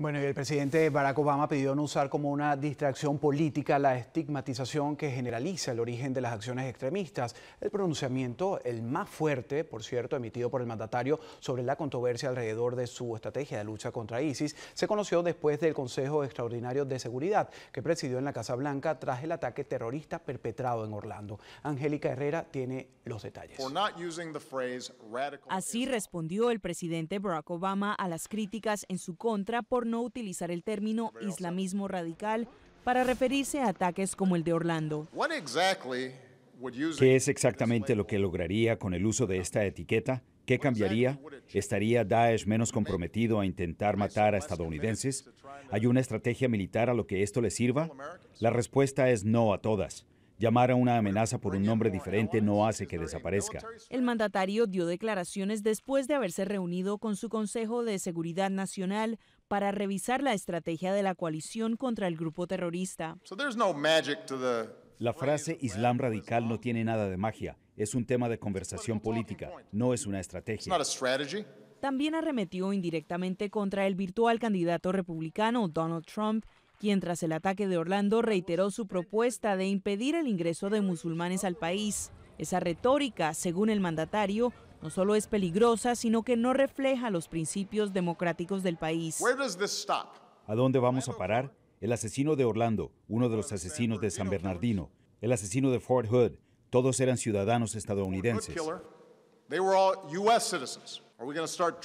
Bueno, el presidente Barack Obama pidió no usar como una distracción política la estigmatización que generaliza el origen de las acciones extremistas. El pronunciamiento, el más fuerte, por cierto, emitido por el mandatario sobre la controversia alrededor de su estrategia de lucha contra ISIS, se conoció después del Consejo Extraordinario de Seguridad que presidió en la Casa Blanca tras el ataque terrorista perpetrado en Orlando. Angélica Herrera tiene los detalles. Así respondió el presidente Barack Obama a las críticas en su contra por no utilizar el término islamismo radical para referirse a ataques como el de Orlando. ¿Qué es exactamente lo que lograría con el uso de esta etiqueta? ¿Qué cambiaría? ¿Estaría Daesh menos comprometido a intentar matar a estadounidenses? ¿Hay una estrategia militar a lo que esto le sirva? La respuesta es no a todas. Llamar a una amenaza por un nombre diferente no hace que desaparezca. El mandatario dio declaraciones después de haberse reunido con su Consejo de Seguridad Nacional para revisar la estrategia de la coalición contra el grupo terrorista. La frase Islam radical no tiene nada de magia, es un tema de conversación política, no es una estrategia también arremetió indirectamente contra el virtual candidato republicano Donald Trump quien tras el ataque de Orlando reiteró su propuesta de impedir el ingreso de musulmanes al país. Esa retórica, según el mandatario, no solo es peligrosa, sino que no refleja los principios democráticos del país. ¿A dónde vamos a parar? El asesino de Orlando, uno de los asesinos de San Bernardino, el asesino de Fort Hood, todos eran ciudadanos estadounidenses.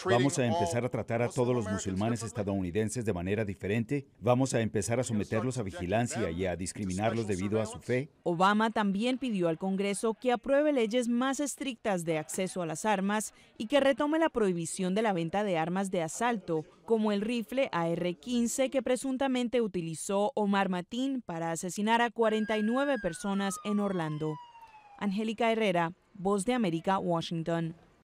¿Vamos a empezar a tratar a todos los musulmanes estadounidenses de manera diferente? ¿Vamos a empezar a someterlos a vigilancia y a discriminarlos debido a su fe? Obama también pidió al Congreso que apruebe leyes más estrictas de acceso a las armas y que retome la prohibición de la venta de armas de asalto, como el rifle AR-15 que presuntamente utilizó Omar Matin para asesinar a 49 personas en Orlando. Angélica Herrera, Voz de América, Washington.